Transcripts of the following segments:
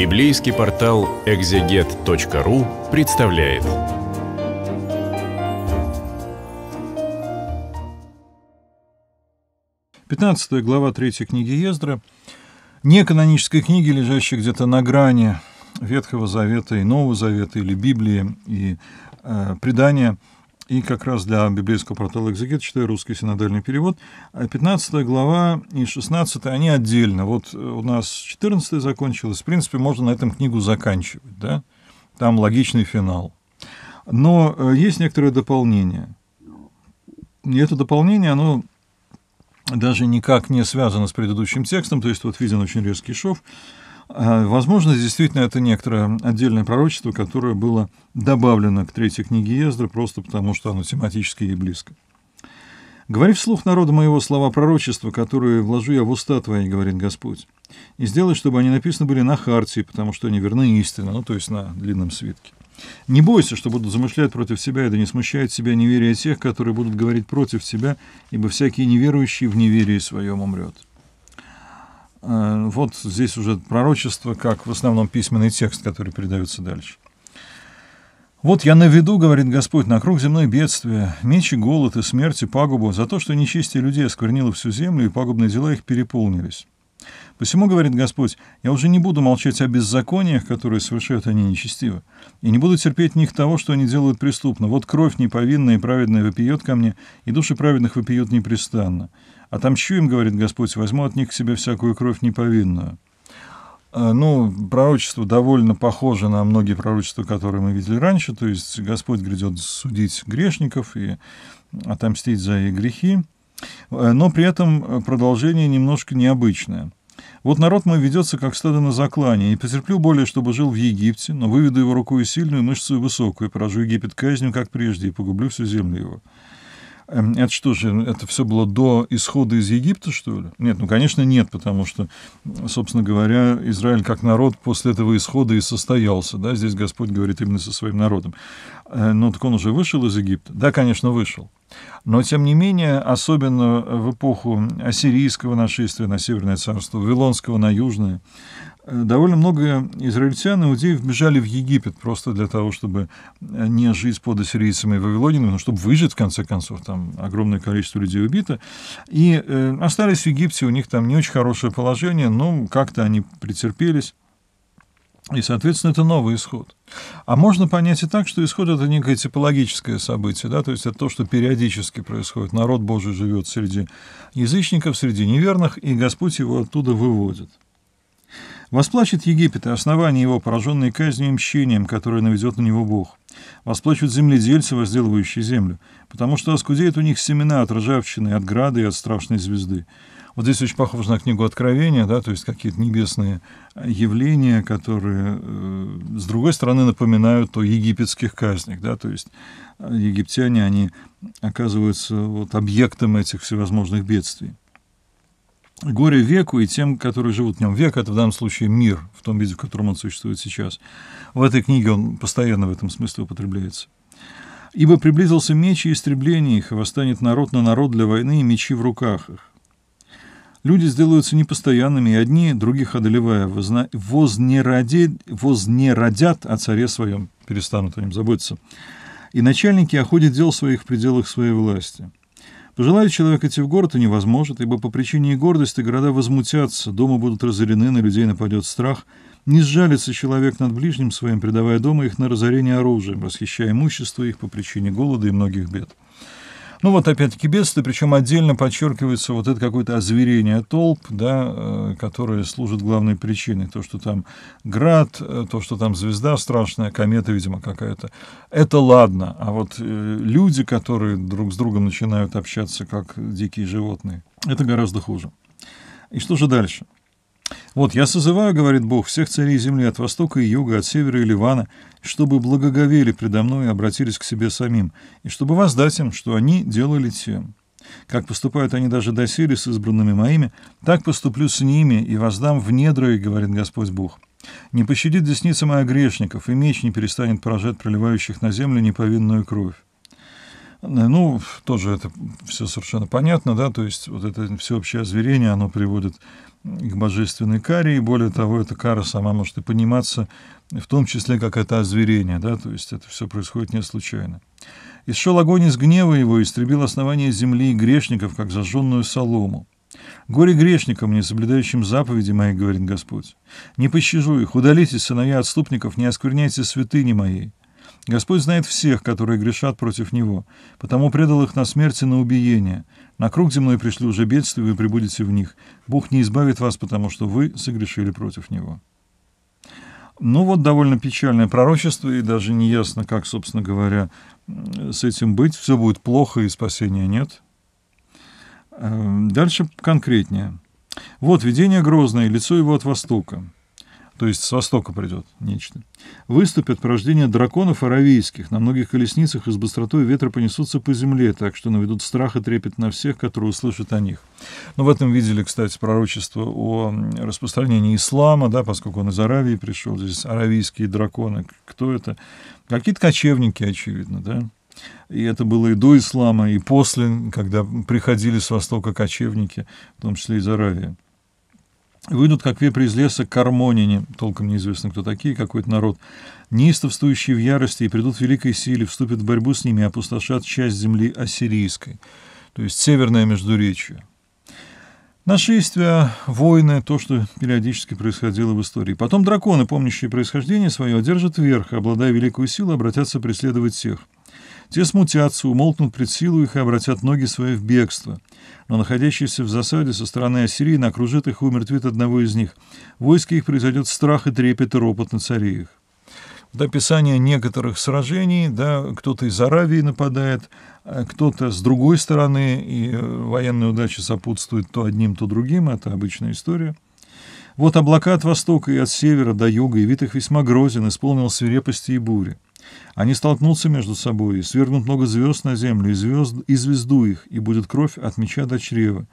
Библейский портал экзегет.ру представляет. Пятнадцатая глава третьей книги Ездра. канонической книги, лежащей где-то на грани Ветхого Завета и Нового Завета, или Библии и э, предания – и как раз для библейского портала «Экзегет» читаю русский синодальный перевод. 15 а глава и 16, они отдельно. Вот у нас 14 закончилось. В принципе, можно на этом книгу заканчивать. Да? Там логичный финал. Но э, есть некоторые дополнения. И это дополнение, оно даже никак не связано с предыдущим текстом. То есть вот виден очень резкий шов. А, возможно, действительно, это некоторое отдельное пророчество, которое было добавлено к третьей книге Ездры просто потому что оно тематически ей близко. «Говори вслух народу моего слова пророчества, которые вложу я в уста твои, — говорит Господь, — и сделай, чтобы они написаны были на хартии, потому что они верны истина, ну, то есть на длинном свитке. Не бойся, что будут замышлять против себя, и да не смущает себя неверие тех, которые будут говорить против тебя, ибо всякий неверующий в неверии своем умрет». Э, вот здесь уже пророчество, как в основном письменный текст, который передается дальше. «Вот я наведу, — говорит Господь, — на круг земной бедствия, мечи, голод, и смерть, и пагубу, за то, что нечестие людей осквернило всю землю, и пагубные дела их переполнились. Посему, — говорит Господь, — я уже не буду молчать о беззакониях, которые совершают они нечестиво, и не буду терпеть них того, что они делают преступно. Вот кровь неповинная и праведная вопиет ко мне, и души праведных вопиют непрестанно. Отомщу им, говорит Господь, возьму от них к себе всякую кровь неповинную. А, ну, пророчество довольно похоже на многие пророчества, которые мы видели раньше, то есть Господь грядет судить грешников и отомстить за их грехи, а, но при этом продолжение немножко необычное. «Вот народ мой ведется, как стадо на заклане, и потерплю более, чтобы жил в Египте, но выведу его рукою сильную, мышцу и высокую, и поражу Египет казнью, как прежде, и погублю всю землю его». Эм, это что же, это все было до исхода из Египта, что ли? Нет, ну, конечно, нет, потому что, собственно говоря, Израиль как народ после этого исхода и состоялся, да, здесь Господь говорит именно со своим народом. Э, ну, так он уже вышел из Египта? Да, конечно, вышел. Но, тем не менее, особенно в эпоху ассирийского нашествия на Северное царство, Вавилонского на Южное, Э, довольно много израильтян, и иудеев бежали в Египет просто для того, чтобы э, не жить под ассирийцами и вавилонинами, но чтобы выжить, в конце концов, там огромное количество людей убито. И э, остались в Египте, у них там не очень хорошее положение, но как-то они претерпелись. И, соответственно, это новый исход. А можно понять и так, что исход — это некое типологическое событие, да, то есть это то, что периодически происходит. Народ Божий живет среди язычников, среди неверных, и Господь его оттуда выводит. Восплачет Египет и основание его, пораженные казнью и мщением, которое наведет на него Бог. Восплачут земледельцы, возделывающие землю, потому что оскудеют у них семена от ржавчины, от града и от страшной звезды. Вот здесь очень похоже на книгу Откровения, да, то есть какие-то небесные э, явления, которые, э, с другой стороны, напоминают о египетских казнях, да, то есть э, египтяне, они оказываются вот объектом этих всевозможных бедствий горе веку и тем, которые живут в нем. Век — это в данном случае мир, в том виде, в котором он существует сейчас. В этой книге он постоянно в этом смысле употребляется. «Ибо приблизился меч и истребление их, и восстанет народ на народ для войны и мечи в руках их. Люди сделаются непостоянными, и одни других одолевая, возна... вознераде... вознерадят о царе своем, перестанут о нем заботиться. И начальники охотят дел своих в пределах своей власти». Пожелает человек идти в город, и невозможно, ибо по причине гордости города возмутятся, дома будут разорены, на людей нападет страх. Не сжалится человек над ближним своим, предавая дома их на разорение оружием, расхищая имущество их по причине голода и многих бед. Ну вот опять-таки бедствие, причем отдельно подчеркивается вот это какое-то озверение толп, да, э, которое служит главной причиной. То, что там град, э, то, что там звезда страшная, комета, видимо, какая-то. Это ладно. А вот э, люди, которые друг с другом начинают общаться как дикие животные, это гораздо хуже. И что же дальше? «Вот я созываю, — говорит Бог, — всех царей земли от востока и юга, от севера и Ливана, чтобы благоговели предо мной и обратились к себе самим, и чтобы воздать им, что они делали тем. Как поступают они даже доселе с избранными моими, так поступлю с ними и воздам в недра, — говорит Господь Бог. Не пощадит десница моя грешников, и меч не перестанет поражать проливающих на землю неповинную кровь. Ну, тоже это все совершенно понятно, да, то есть вот это всеобщее озверение, оно приводит к божественной каре, и более того, эта кара сама может и пониматься, в том числе как это озверение, да, то есть это все происходит не случайно. И шел огонь из гнева его, истребил основание земли и грешников, как зажженную солому. «Горе грешникам, не соблюдающим заповеди мои, — говорит Господь, — не пощажу их, удалитесь, сыновья отступников, не оскверняйте святыни моей. Господь знает всех, которые грешат против Него, потому предал их на смерть и на убиение. На круг земной пришли уже бедствия, вы прибудете в них. Бог не избавит вас, потому что вы согрешили против Него». Ну вот довольно печальное пророчество, и даже не ясно, как, собственно говоря, с этим быть. Все будет плохо, и спасения нет. Эм, дальше конкретнее. «Вот видение грозное, лицо его от востока» то есть с востока придет нечто. Выступят порождения драконов аравийских, на многих колесницах и с быстротой ветра понесутся по земле, так что наведут страх и трепет на всех, которые услышат о них. Но ну, в этом видели, кстати, пророчество о распространении ислама, да, поскольку он из Аравии пришел, здесь аравийские драконы, кто это? Какие-то кочевники, очевидно, да. И это было и до ислама, и после, когда приходили с востока кочевники, в том числе из Аравии. Выйдут, как вепри из леса, кармонине, толком неизвестно, кто такие, какой-то народ, неистовствующие в ярости и придут в великой силе, вступят в борьбу с ними опустошат часть земли ассирийской, то есть северное междуречье. Нашествия, войны, то, что периодически происходило в истории. Потом драконы, помнящие происхождение свое, одержат верх, обладая великую силу, обратятся преследовать всех – те смутятся, умолкнут пред силу их и обратят ноги свои в бегство. Но находящиеся в засаде со стороны Ассирии окружит их и умертвит одного из них. В войске их произойдет страх и трепет и ропот на царе их. Вот описание некоторых сражений, да, кто-то из Аравии нападает, а кто-то с другой стороны, и э, военная удача сопутствует то одним, то другим, это обычная история. Вот облака от востока и от севера до юга, и вид их весьма грозен, исполнил свирепости и бури. Они столкнутся между собой, и свергнут много звезд на землю, и, звезд, и звезду их, и будет кровь от меча до чрева,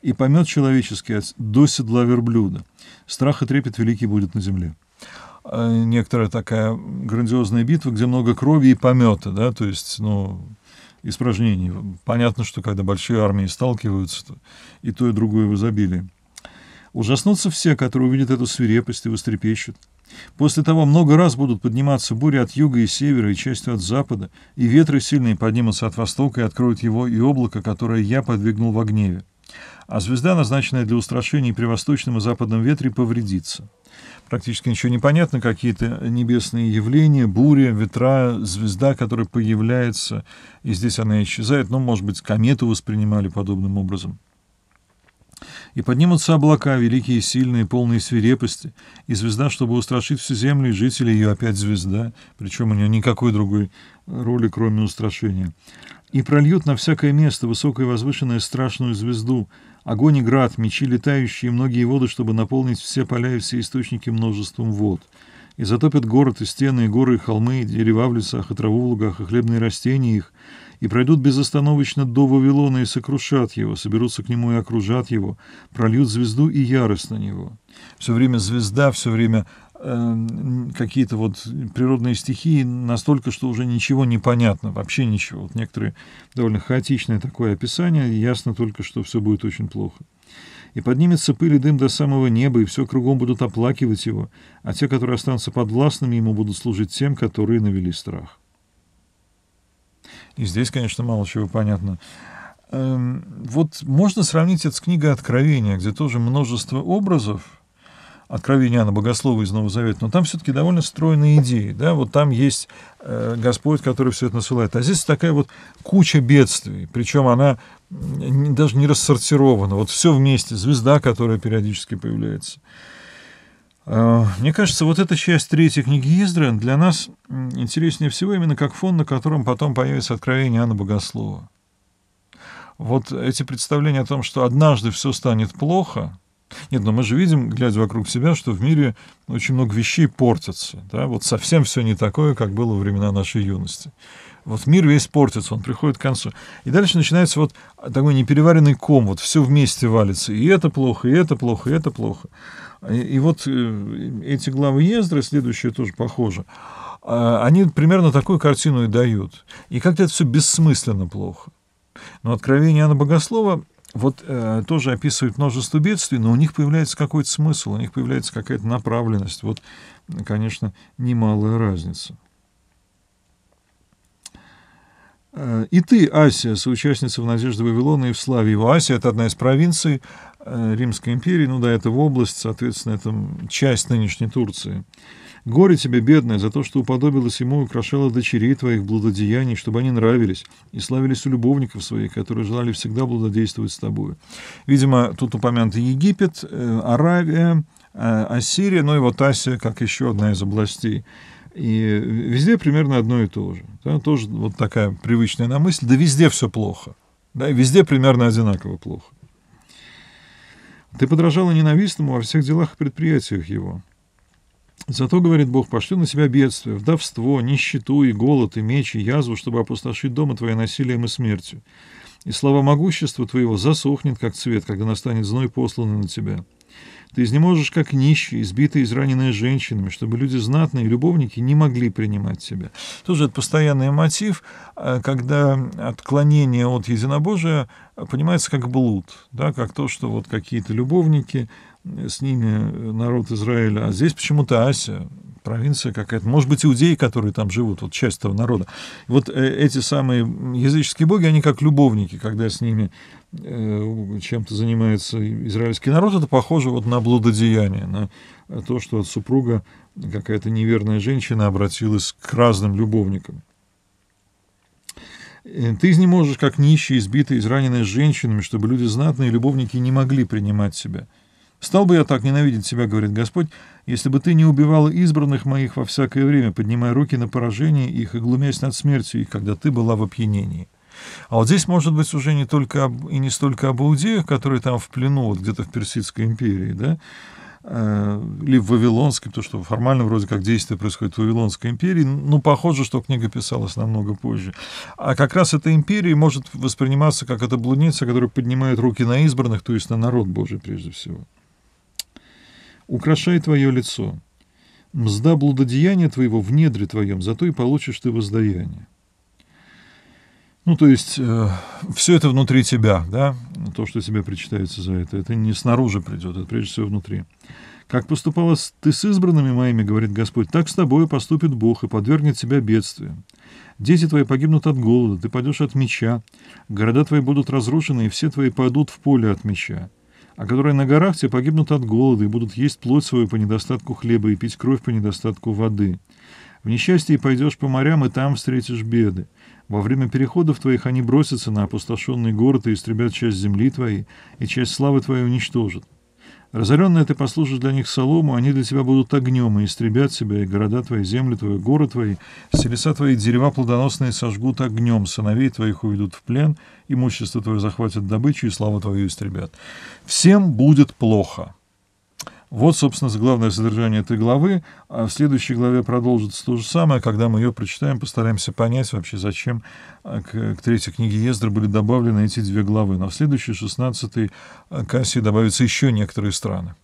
и помет человеческий до седла верблюда. Страх и трепет великий будет на земле а, некоторая такая грандиозная битва, где много крови и помета, да, то есть, ну, испражнений. Понятно, что когда большие армии сталкиваются, то и то, и другое в изобилии. Ужаснутся все, которые увидят эту свирепость и вострепещут. После того много раз будут подниматься бури от юга и севера, и частью от запада, и ветры сильные поднимутся от востока и откроют его и облако, которое я подвигнул в гневе. А звезда, назначенная для устрашения при восточном и западном ветре, повредится. Практически ничего не понятно, какие-то небесные явления, буря, ветра, звезда, которая появляется, и здесь она исчезает, ну, может быть, комету воспринимали подобным образом. И поднимутся облака, великие и сильные, полные свирепости, и звезда, чтобы устрашить всю землю, и жители ее опять звезда, причем у нее никакой другой роли, кроме устрашения. И прольют на всякое место высокое возвышенное страшную звезду, огонь и град, мечи летающие, многие воды, чтобы наполнить все поля и все источники множеством вод и затопят город, и стены, и горы, и холмы, и дерева в лесах, и траву в лугах, и хлебные растения их, и пройдут безостановочно до Вавилона и сокрушат его, соберутся к нему и окружат его, прольют звезду и ярость на него. Все время звезда, все время э, какие-то вот природные стихии настолько, что уже ничего не понятно, вообще ничего. Вот некоторые довольно хаотичное такое описание, ясно только, что все будет очень плохо. И поднимется пыль и дым до самого неба, и все кругом будут оплакивать его, а те, которые останутся подвластными ему, будут служить тем, которые навели страх. И здесь, конечно, мало чего понятно. Эм, вот можно сравнить это с книгой Откровения, где тоже множество образов, Откровение на Богослова из Нового Завета, но там все-таки довольно стройные идеи, да, вот там есть э, Господь, который все это насылает, а здесь такая вот куча бедствий, причем она даже не рассортирована, вот все вместе, звезда, которая периодически появляется – Э, мне кажется, вот эта часть третьей книги Ездры для нас интереснее всего именно как фон, на котором потом появится откровение Анна Богослова. Вот эти представления о том, что однажды все станет плохо, нет, но ну мы же видим, глядя вокруг себя, что в мире очень много вещей портятся. Да? Вот совсем все не такое, как было во времена нашей юности вот мир весь портится, он приходит к концу. И дальше начинается вот такой непереваренный ком, вот все вместе валится. И это плохо, и это плохо, и это плохо. И, и вот э, эти главы Ездры, следующие тоже похожи, а, они примерно такую картину и дают. И как-то это все бессмысленно плохо. Но откровение Иоанна Богослова вот э, тоже описывает множество бедствий, но у них появляется какой-то смысл, у них появляется какая-то направленность. Вот, конечно, немалая разница. И ты, Ася, соучастница в «Надежде Вавилона» и в «Славе его». Асия, это одна из провинций э, Римской империи, ну да, это область, соответственно, это часть нынешней Турции. Горе тебе, бедная, за то, что уподобилась ему и украшала дочерей твоих блудодеяний, чтобы они нравились и славились у любовников своих, которые желали всегда блудодействовать с тобою. Видимо, тут упомянуты Египет, э, Аравия, э, Ассирия, ну и вот Асия, как еще одна из областей и везде примерно одно и то же. Да, тоже вот такая привычная нам мысль. Да везде все плохо. Да, и везде примерно одинаково плохо. Ты подражала ненавистному во всех делах и предприятиях его. Зато, говорит Бог, пошлю на себя бедствие, вдовство, нищету и голод, и меч, и язву, чтобы опустошить дома твоя насилием и смертью. И слава могущества твоего засохнет, как цвет, когда настанет зной, посланный на тебя. Ты изнеможешь, как нищие, избитые, израненные женщинами, чтобы люди знатные, любовники не могли принимать себя. Тоже это постоянный мотив, э, когда отклонение от единобожия понимается как блуд, да, как то, что вот какие-то любовники с ними народ Израиля, а здесь почему-то Асия, провинция какая-то, может быть, иудеи, которые там живут, вот часть этого народа. Вот э, эти самые языческие боги, они как любовники, когда с ними э, чем-то занимается израильский народ, это похоже вот на блудодеяние, на то, что от супруга какая-то неверная женщина обратилась к разным любовникам. Э, ты не можешь, как нищие, избитые, израненные женщинами, чтобы люди знатные, любовники не могли принимать себя. Стал бы я так ненавидеть себя, говорит Господь, если бы ты не убивала избранных моих во всякое время, поднимая руки на поражение их и глумясь над смертью их, когда ты была в опьянении. А вот здесь, может быть, уже не только об, и не столько об иудеях, которые там в плену, вот где-то в Персидской империи, да, э, либо в Вавилонской, потому что формально вроде как действие происходит в Вавилонской империи, но похоже, что книга писалась намного позже. А как раз эта империя может восприниматься как эта блудница, которая поднимает руки на избранных, то есть на народ Божий прежде всего украшай твое лицо. Мзда блудодеяния твоего в недре твоем, зато и получишь ты воздаяние. Ну, то есть, э, все это внутри тебя, да, то, что тебе причитается за это, это не снаружи придет, это прежде всего внутри. «Как поступала ты с избранными моими, — говорит Господь, — так с тобой поступит Бог и подвергнет тебя бедствию. Дети твои погибнут от голода, ты пойдешь от меча, города твои будут разрушены, и все твои пойдут в поле от меча а которые на горах все погибнут от голода и будут есть плоть свою по недостатку хлеба и пить кровь по недостатку воды. В несчастье пойдешь по морям, и там встретишь беды. Во время переходов твоих они бросятся на опустошенный город и истребят часть земли твоей, и часть славы твоей уничтожат. Разоренная ты послужишь для них солому, они для тебя будут огнем и истребят тебя, и города твои, земли твои, горы твои, селеса твои, дерева плодоносные сожгут огнем, сыновей твоих уведут в плен, имущество твое захватят добычу, и славу твою истребят. Всем будет плохо. Вот, собственно, главное содержание этой главы. А в следующей главе продолжится то же самое. Когда мы ее прочитаем, постараемся понять вообще, зачем а, к, к третьей книге Ездра были добавлены эти две главы. Но в следующей, 16-й а, кассе добавятся еще некоторые страны.